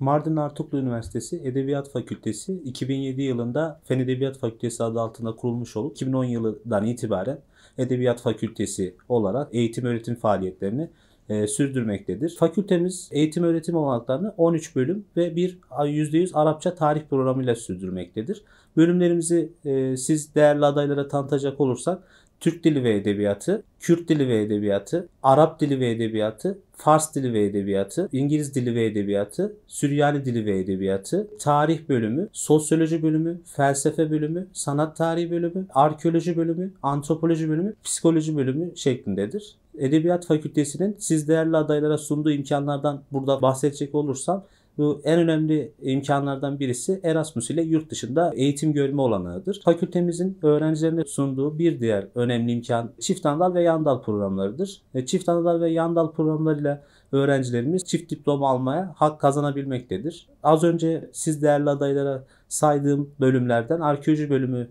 Mardin Artuklu Üniversitesi Edebiyat Fakültesi 2007 yılında Fen Edebiyat Fakültesi adı altında kurulmuş olup 2010 yılından itibaren Edebiyat Fakültesi olarak eğitim öğretim faaliyetlerini e, sürdürmektedir. Fakültemiz eğitim öğretim olanaklarını 13 bölüm ve bir %100 Arapça tarih programıyla sürdürmektedir. Bölümlerimizi e, siz değerli adaylara tanıtacak olursak Türk dili ve edebiyatı, Kürt dili ve edebiyatı, Arap dili ve edebiyatı, Fars dili ve edebiyatı, İngiliz dili ve edebiyatı, Süryani dili ve edebiyatı, tarih bölümü, sosyoloji bölümü, felsefe bölümü, sanat tarihi bölümü, arkeoloji bölümü, antropoloji bölümü, psikoloji bölümü şeklindedir. Edebiyat Fakültesi'nin siz değerli adaylara sunduğu imkanlardan burada bahsedecek olursam bu en önemli imkanlardan birisi Erasmus ile yurt dışında eğitim görme olanağıdır. Fakültemizin öğrencilerine sunduğu bir diğer önemli imkan çift andal ve yan dal programlarıdır. E, çift andal ve yan yandal programlarıyla öğrencilerimiz çift diploma almaya hak kazanabilmektedir. Az önce siz değerli adaylara saydığım bölümlerden arkeoloji bölümünü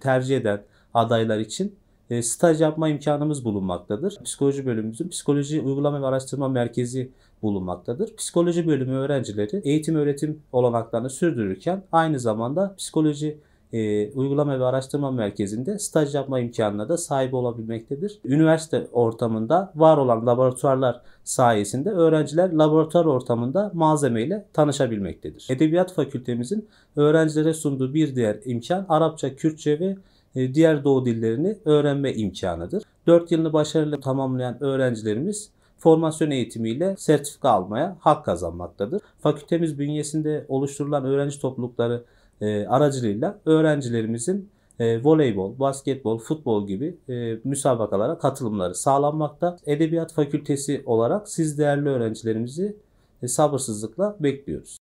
tercih eden adaylar için e, staj yapma imkanımız bulunmaktadır. Psikoloji bölümümüzün Psikoloji Uygulama ve Araştırma Merkezi bulunmaktadır. Psikoloji bölümü öğrencileri eğitim öğretim olanaklarını sürdürürken aynı zamanda psikoloji e, uygulama ve araştırma merkezinde staj yapma imkanına da sahip olabilmektedir. Üniversite ortamında var olan laboratuvarlar sayesinde öğrenciler laboratuvar ortamında malzemeyle tanışabilmektedir. Edebiyat fakültemizin öğrencilere sunduğu bir diğer imkan Arapça, Kürtçe ve e, diğer doğu dillerini öğrenme imkanıdır. 4 yılını başarıyla tamamlayan öğrencilerimiz formasyon eğitimiyle sertifika almaya hak kazanmaktadır. Fakültemiz bünyesinde oluşturulan öğrenci toplulukları e, aracılığıyla öğrencilerimizin e, voleybol, basketbol, futbol gibi müsabakalara katılımları sağlanmakta. Edebiyat Fakültesi olarak siz değerli öğrencilerimizi sabırsızlıkla bekliyoruz.